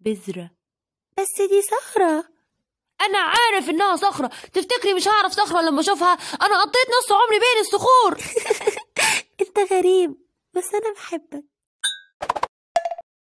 بذرة بس دي صخرة أنا عارف إنها صخرة تفتكري مش هعرف صخرة لما أشوفها أنا قضيت نص عمري بين الصخور أنت غريب بس أنا بحبك